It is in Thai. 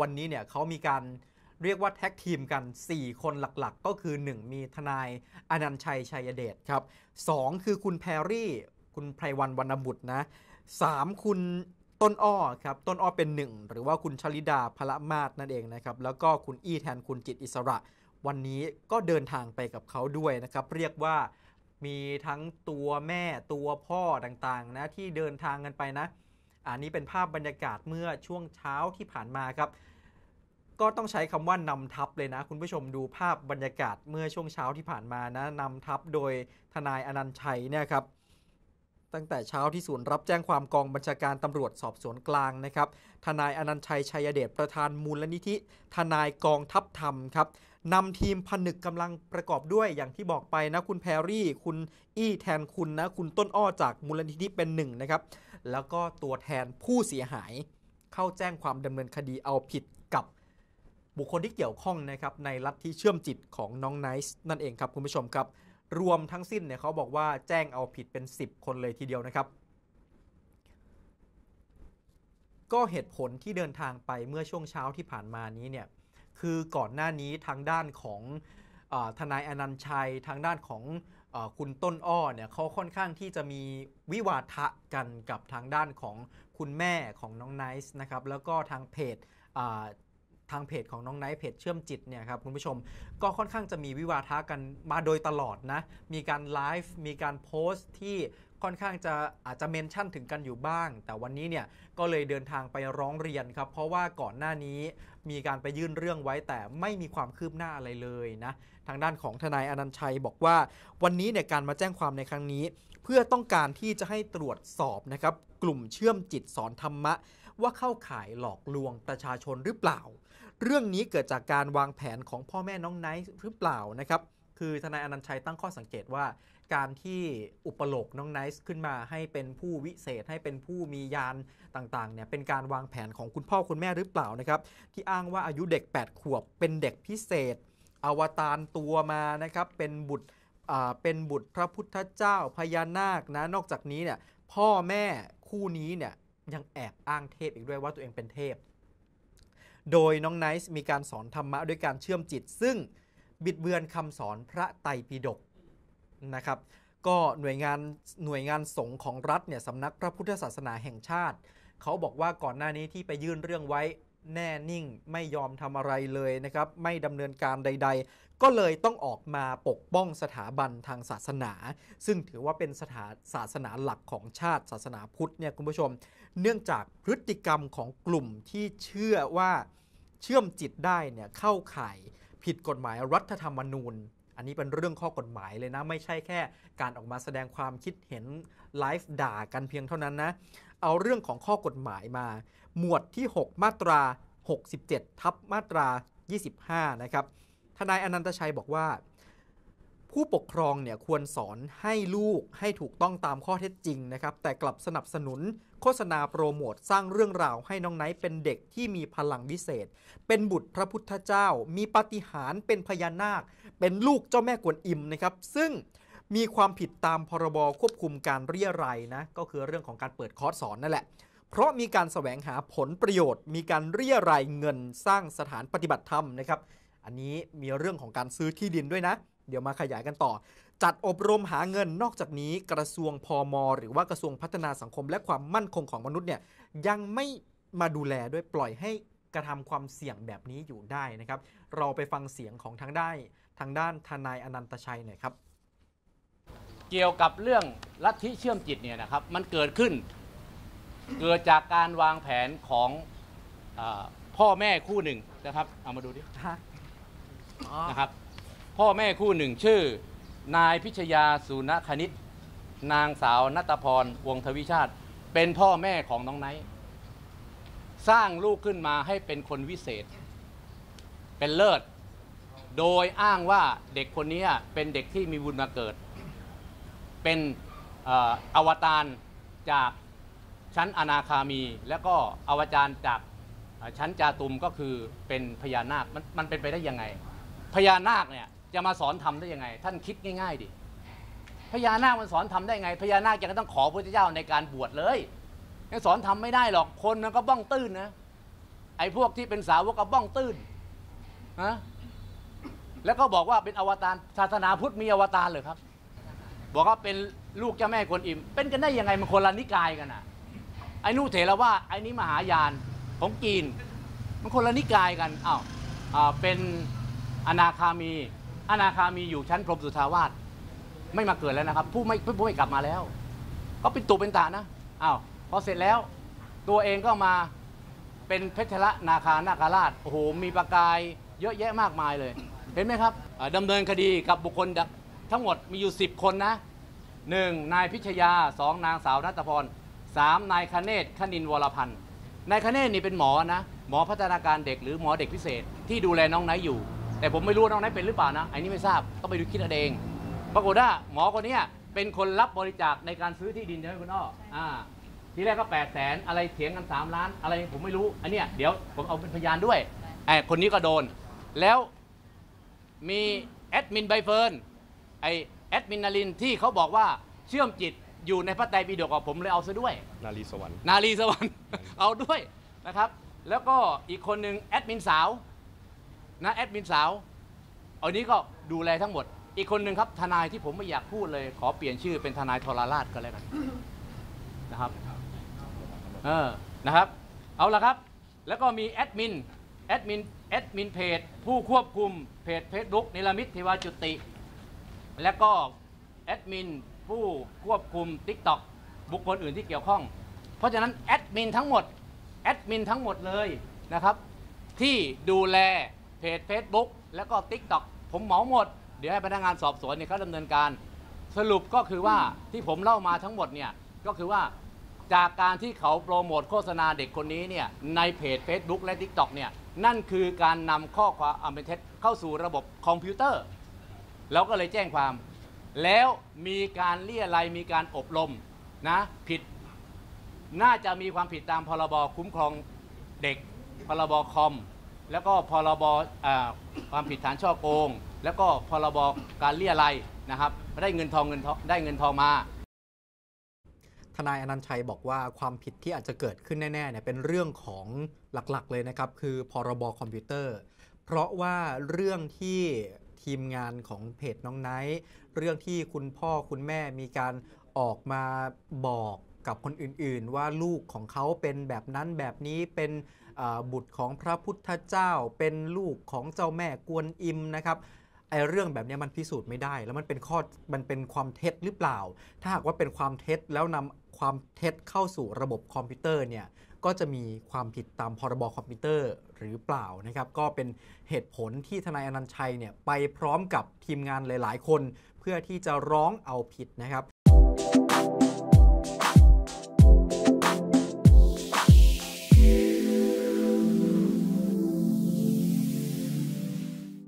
วันนี้เนี่ยเขามีการเรียกว่าแท็กทีมกัน 4 คนหลักๆ ก็คือ 1 มีทนายอนันชัยชัยเดชครับ 2 คือคุณแพรรี่ คุณไพรวันวรรณบุตรนะ 3 คุณต้นอ้อครับต้นอ้อเป็น 1 หรือว่าคุณชลิดา พละมาศนั่นเองนะครับ แล้วก็คุณอี้แทนคุณจิตอิสระ วันนี้ก็เดินทางไปกับเขาด้วยนะครับ เรียกว่ามีทั้งตัวแม่ตัวพ่อต่างๆนะที่เดินทางกันไปนะอันนี้เป็นภาพบรรยากาศเมื่อช่วงเช้าที่ผ่านมาครับ ก็ต้องใช้คำว่านำทับเลยนะ คุณผู้ชมดูภาพบรรยากาศเมื่อช่วงเช้าที่ผ่านมานะนำทับโดยทนายอนันชัยเนี่ยครับตั้งแต่เช้าที่ศูนย์รับแจ้งความกองบัญชาการตำรวจสอบสวนกลางนะครับ ทนายอนันชัยชัยเดชประธานมูลลนิธิ ทนายกองทัพธรรมครับนำทีมผนึกกำลังประกอบด้วยอย่างที่บอกไปนะ คุณแพรรี่ คุณอี้แทนคุณนะคุณต้นอ้อจากมูลนิธิเป็นหนึ่งนะครับ แล้วก็ตัวแทนผู้เสียหายเข้าแจ้งความดำเนินคดีเอาผิดกับ บุคคลที่เกี่ยวข้องนะครับในรัฐที่เชื่อมจิตของน้องไนซ์นั่นเองครับคุณผู้ชมครับรวมทั้งสิ้นเนี่ยเขาบอกว่าแจ้งเอาผิดเป็น 10 คนเลยทีเดียวนะครับ ก็เหตุผลที่เดินทางไปเมื่อช่วงเช้าที่ผ่านมานี้เนี่ยคือก่อนหน้านี้ทางด้านของอทนายอนันชัยทางด้านของอคุณต้นอ้อเนี่ยเขาค่อนข้างที่จะมีวิวาทะกันกับทางด้านของคุณแม่ของน้องไนซ์นะครับแล้วก็ทางเพจทางเพจของน้องไนท์เพจเชื่อมจิตเนี่ยครับคุณผู้ชมก็ค่อนข้างจะมีวิวาทะกันมาโดยตลอดนะมีการไลฟ์มีการโพสต์ ที่ค่อนข้างจะอาจจะเมนชั่นถึงกันอยู่บ้าง แต่วันนี้เนี่ยก็เลยเดินทางไปร้องเรียนครับ เพราะว่าก่อนหน้านี้มีการไปยื่นเรื่องไว้แต่ไม่มีความคืบหน้าอะไรเลยนะทางด้านของทนายอนันชัย บอกว่าวันนี้เนี่ยการมาแจ้งความในครั้งนี้ เพื่อต้องการที่จะให้ตรวจสอบนะครับกลุ่มเชื่อมจิตสอนธรรมะว่าเข้าข่ายหลอกลวงประชาชนหรือเปล่า เรื่องนี้เกิดจากการวางแผนของพ่อแม่น้องไนท์หรือเปล่านะครับ คือทนายอนันชัยตั้งข้อสังเกตว่า การที่อุปโลกน้องไนซ์ขึ้นมา ให้เป็นผู้วิเศษให้เป็นผู้มียานต่างๆเนี่ยเป็นการวางแผนของคุณพ่อคุณแม่หรือเปล่านะครับ ที่อ้างว่าอายุเด็ก8ขวบ เป็นเด็กพิเศษ อวตารตัวมานะครับเป็นบุตรเป็นบุตรพระพุทธเจ้าพญานาคนะนอกจากนี้เนี่ยพ่อแม่คู่นี้เนี่ยยังแอบอ้างเทพอีกด้วยว่าตัวเองเป็นเทพ โดยน้องไนซ์มีการสอนธรรมะด้วยการเชื่อมจิตซึ่งบิดเบือนคำสอนพระไตรปิฎกนะครับ ก็หน่วยงานหน่วยงานสงฆ์ของรัฐเนี่ยสำนักพระพุทธศาสนาแห่งชาติ เขาบอกว่าก่อนหน้านี้ที่ไปยื่นเรื่องไว้แน่นิ่งไม่ยอมทำอะไรเลยนะครับ ไม่ดำเนินการใด ๆ ก็เลยต้องออกมาปกป้องสถาบันทางศาสนา ซึ่งถือว่าเป็นสถาศาสนาหลักของชาติศาสนาพุทธเนี่ยคุณผู้ชม เนื่องจากพฤติกรรมของกลุ่มที่เชื่อว่าเชื่อมจิตได้เนี่ยเข้าข่ายผิดกฎหมายรัฐธรรมนูญอันนี้เป็นเรื่องข้อกฎหมายเลยนะ ไม่ใช่แค่การออกมาแสดงความคิดเห็นไลฟ์ด่ากันเพียงเท่านั้นนะ เอาเรื่องของข้อกฎหมายมา หมวดที่ 6 มาตรา 67 ทับมาตรา 25 นะครับ ทนายอนันตชัยบอกว่าผู้ปกครองเนี่ยควรสอนให้ลูกให้ถูกต้องตามข้อเท็จจริงนะครับ แต่กลับสนับสนุนโฆษณาโปรโมท สร้างเรื่องราวให้น้องไนท์เป็นเด็กที่มีพลังวิเศษ เป็นบุตรพระพุทธเจ้า มีปาฏิหาริย์เป็นพญานาค เป็นลูกเจ้าแม่กวนอิมนะครับ ซึ่งมีความผิดตามพรบควบคุมการเรียรัยนะก็คือเรื่องของการเปิดคอร์สสอนนั่นแหละ เพราะมีการสแสวงหาผลประโยชน์ มีการเรียรายเงินสร้างสถานปฏิบัติธรรมนะครับ อันนี้มีเรื่องของการซื้อที่ดินด้วยนะเดี๋ยวมาขยายกันต่อ จัดอบรมหาเงินนอกจากนี้ กระทรวงพอมหรือว่ากระทรวงพัฒนาสังคม และความมั่นคงของมนุษย์เนี่ย ยังไม่มาดูแลด้วยปล่อยให้กระทำความเสี่ยงแบบนี้อยู่ได้นะครับ เราไปฟังเสียงของทางได้ทางด้านทนายอนันตชัยหน่อยครับ เกี่ยวกับเรื่องลัทธิเชื่อมจิตเนี่ยนะครับมันเกิดขึ้น เกิดจากการวางแผนของอพ่อแม่คู่หนึ่งนะครับ เอามาดูดินะครับพ่อแม่คู่หนึ่งชื่อนายพิชยาสุนคณิต นางสาวนัตพรวงทวิชาติ เป็นพ่อแม่ของน้องไนท์สร้างลูกขึ้นมาให้เป็นคนวิเศษ เป็นเลิศ โดยอ้างว่าเด็กคนนี้เป็นเด็กที่มีบุญมาเกิด เป็นอวตารจากชั้นอนาคามี แล้วก็อวจารจากชั้นจาตุมก็คือเป็นพญานาคมมันเป็นไปได้ยังไง พญานาคเนี่ยจะมาสอนทำได้ยังไงท่านคิดง่ายๆดิพญานาคมันสอนทำได้ไงพญานาคยังต้องขอพระเจ้าในการบวชเลยยังสอนทำไม่ได้หรอก คนมันก็บ้องตื้นนะไอ้พวกที่เป็นสาวกก็บ้องตื้นนะแล้วก็บอกว่าเป็นอวตารศาสนาพุทธมีอวตารเลยครับ บอกว่าเป็นลูกเจ้าแม่กวนอิมเป็นกันได้ยังไง มันคนละนิกายกันอ่ะไอ้นู่เถรว่าไอ้นี้มหายานของจีนมันคนละนิกายกันอ้าวเป็นอนาคามีอนาคามีอยู่ชั้นพรหมสุทาวาสไม่มาเกิดแล้วนะครับ ผู้ไม่ผู้ไม่กลับมาแล้ว ก็เป็นตัวเป็นตานะ อ้าว พอเสร็จแล้ว ตัวเองก็มาเป็นเพชรละนาคานาคาราชโอ้โห มีประกายเยอะแยะมากมายเลย เห็นไหมครับ ดำเนินคดีกับบุคคล ทั้งหมดมีอยู่ 10 คนนะหนึ่งนายพิชยาสองนางสาวนัตพรสามนายคเนศคณินวรพันธ์นายคเนศนี่เป็นหมอนะ หมอพัฒนาการเด็กหรือหมอเด็กพิเศษที่ดูแลน้องไนายอยู่แต่ผมไม่รู้น้องนั้นเป็นหรือเปล่านะ ไอ้นี่ไม่ทราบต้องไปดูคิดเอาเองปรากฏว่าหมอคนนี้เป็นคนรับบริจาคในการซื้อที่ดินใช่ไหมคุณอ้ออ่าทีแรกก็แปดแสนอะไรเถียงกัน 3 ล้าน อะไรผมไม่รู้อันเนี้ยเดี๋ยวผมเอาเป็นพยานด้วยไอ้คนนี้ก็โดนแล้วมีแอดมินใบเฟิร์นไอแอดมินนารินที่เขาบอกว่าเชื่อมจิตอยู่ในพระไตรปิฎกผมเลยเอาซะด้วยนารีสวรรค์นารีสวรรค์เอาด้วยนะครับ แล้วก็อีกคนหนึ่งแอดมินสาวนะแอดมินสาวอันนี้ก็ดูแลทั้งหมด อีกคนหนึ่งครับ ทนายที่ผมไม่อยากพูดเลยขอเปลี่ยนชื่อเป็นทนายทรราชก็แล้วกัน นะครับ เออ นะครับ เอาละครับ แล้วก็มีแอดมิน แอดมิน แอดมินเพจผู้ควบคุมเพจเฟซบุ๊กนิรมิตเทวาจุติ และก็แอดมินผู้ควบคุม t ิ k t o k บุคคลอื่นที่เกี่ยวข้อง เพราะฉะนั้นแอดมินทั้งหมด แอดมินทั้งหมดเลยนะครับ ที่ดูแลพจ Facebook แล้วก็ Tik t o อกผมเหมาหมดเดี๋ยวให้พนักงานสอบสวนเนี่ยเขาดำเนินการสรุปก็คือว่าที่ผมเล่ามาทั้งหมดเนี่ย ก็คือว่าจากการที่เขาโปรโมทโฆษณาเด็กคนนี้เนี่ย ในเพจ Facebook และ Tik t o อกเนี่ย นั่นคือการนำข้อความอัเป็นเท็จเข้าสู่ระบบคอมพิวเตอร์ แล้วก็เลยแจ้งความ แล้วมีการเลี่ยไรมีการอบรมนะผิด น่าจะมีความผิดตามพรบคุ้มครองเด็กพรบคอมแล้วก็พรบความผิดฐานช่อโกง แล้วก็พรบ การเลี่ยไรนะครับ ได้เงินทองเงินทองได้เงินทองมา ทนายอนันชัยบอกว่าความผิดที่อาจจะเกิดขึ้นแน่ๆเนี่ย เป็นเรื่องของหลักๆเลยนะครับ คือพรบคอมพิวเตอร์ เพราะว่าเรื่องที่ทีมงานของเพจน้องไนท์เรื่องที่คุณพ่อคุณแม่มีการออกมาบอกกับคนอื่นๆ ว่าลูกของเขาเป็นแบบนั้นแบบนี้เป็นบุตรของพระพุทธเจ้าเป็นลูกของเจ้าแม่กวนอิมนะครับไอเรื่องแบบนี้มันพิสูจน์ไม่ได้แล้วมันเป็นข้อมันเป็นความเท็จหรือเปล่า ถ้าหากว่าเป็นความเท็จแล้วนำความเท็จเข้าสู่ระบบคอมพิวเตอร์เนี่ย ก็จะมีความผิดตามพรบคอมพิวเตอร์หรือเปล่านะครับ ก็เป็นเหตุผลที่ทนายอนันชัยเนี่ยไปพร้อมกับทีมงานหลาย ๆ คน เพื่อที่จะร้องเอาผิดนะครับ